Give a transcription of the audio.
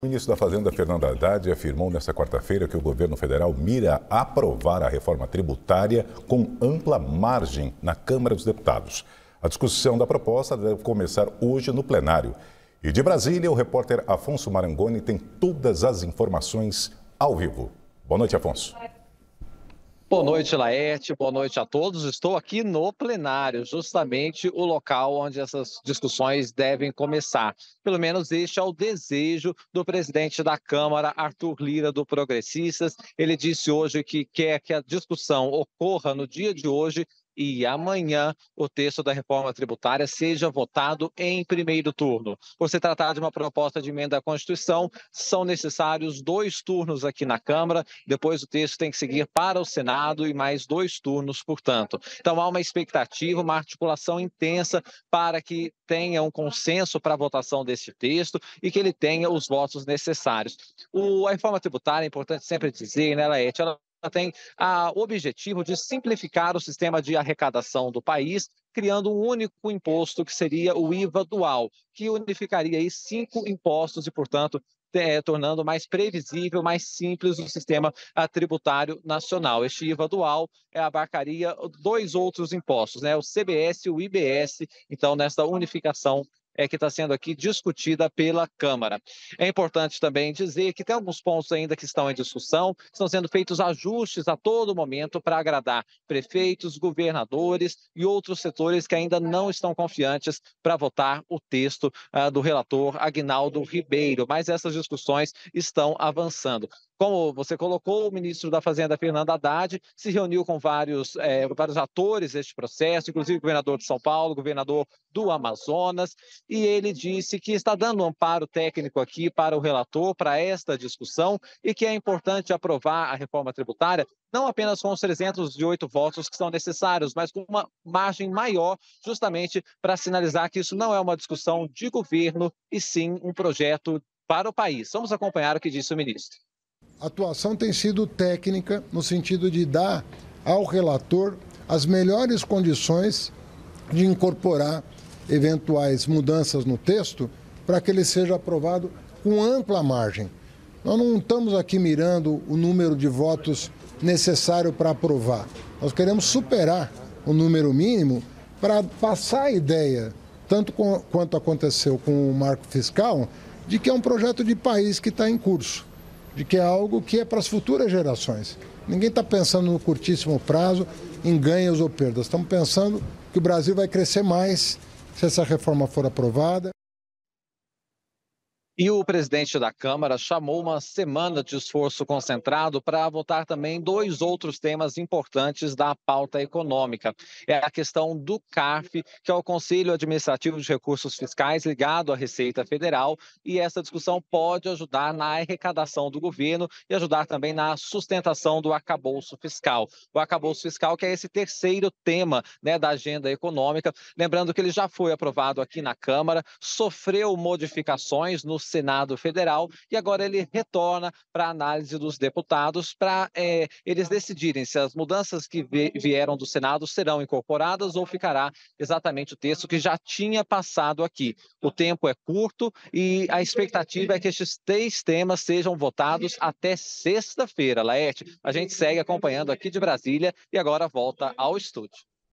O ministro da Fazenda, Fernando Haddad, afirmou nesta quarta-feira que o governo federal mira aprovar a reforma tributária com ampla margem na Câmara dos Deputados. A discussão da proposta deve começar hoje no plenário. E de Brasília, o repórter Afonso Marangoni tem todas as informações ao vivo. Boa noite, Afonso. Boa noite, Laerte. Boa noite a todos. Estou aqui no plenário, justamente o local onde essas discussões devem começar. Pelo menos este é o desejo do presidente da Câmara, Arthur Lira, do Progressistas. Ele disse hoje que quer que a discussão ocorra no dia de hoje, e amanhã o texto da reforma tributária seja votado em primeiro turno. Por se tratar de uma proposta de emenda à Constituição, são necessários dois turnos aqui na Câmara, depois o texto tem que seguir para o Senado e mais dois turnos, portanto. Então há uma expectativa, uma articulação intensa para que tenha um consenso para a votação desse texto e que ele tenha os votos necessários. O, a reforma tributária, é importante sempre dizer, né, Laete, ela tem o objetivo de simplificar o sistema de arrecadação do país, criando um único imposto que seria o IVA dual, que unificaria aí cinco impostos e, portanto, é, tornando mais previsível, mais simples o sistema ah, tributário nacional. Este IVA dual é, abarcaria dois outros impostos, né, o CBS e o IBS, então, nessa unificação é, que está sendo aqui discutida pela Câmara. É importante também dizer que tem alguns pontos ainda que estão em discussão, estão sendo feitos ajustes a todo momento para agradar prefeitos, governadores e outros setores que ainda não estão confiantes para votar o texto ah, do relator Agnaldo Ribeiro. Mas essas discussões estão avançando. Como você colocou, o ministro da Fazenda, Fernando Haddad, se reuniu com vários, é, vários atores deste processo, inclusive governador de São Paulo, governador do Amazonas, e ele disse que está dando um amparo técnico aqui para o relator, para esta discussão, e que é importante aprovar a reforma tributária não apenas com os 308 votos que são necessários, mas com uma margem maior, justamente para sinalizar que isso não é uma discussão de governo, e sim um projeto para o país. Vamos acompanhar o que disse o ministro. A atuação tem sido técnica, no sentido de dar ao relator as melhores condições de incorporar eventuais mudanças no texto para que ele seja aprovado com ampla margem. Nós não estamos aqui mirando o número de votos necessário para aprovar. Nós queremos superar o número mínimo para passar a ideia, tanto com, quanto aconteceu com o marco fiscal, de que é um projeto de país que está em curso de que é algo que é para as futuras gerações. Ninguém está pensando no curtíssimo prazo em ganhos ou perdas. Estamos pensando que o Brasil vai crescer mais se essa reforma for aprovada. E o presidente da Câmara chamou uma semana de esforço concentrado para votar também dois outros temas importantes da pauta econômica. É a questão do CARF, que é o Conselho Administrativo de Recursos Fiscais ligado à Receita Federal, e essa discussão pode ajudar na arrecadação do governo e ajudar também na sustentação do acabouço fiscal. O acabouço fiscal que é esse terceiro tema né, da agenda econômica, lembrando que ele já foi aprovado aqui na Câmara, sofreu modificações no Senado Federal e agora ele retorna para análise dos deputados para é, eh, eles decidirem se as mudanças que vieram do Senado serão incorporadas ou ficará exatamente o texto que já tinha passado aqui. O tempo é curto e a expectativa é que estes três temas sejam votados até sexta-feira. Laerte, a gente segue acompanhando aqui de Brasília e agora volta ao estúdio.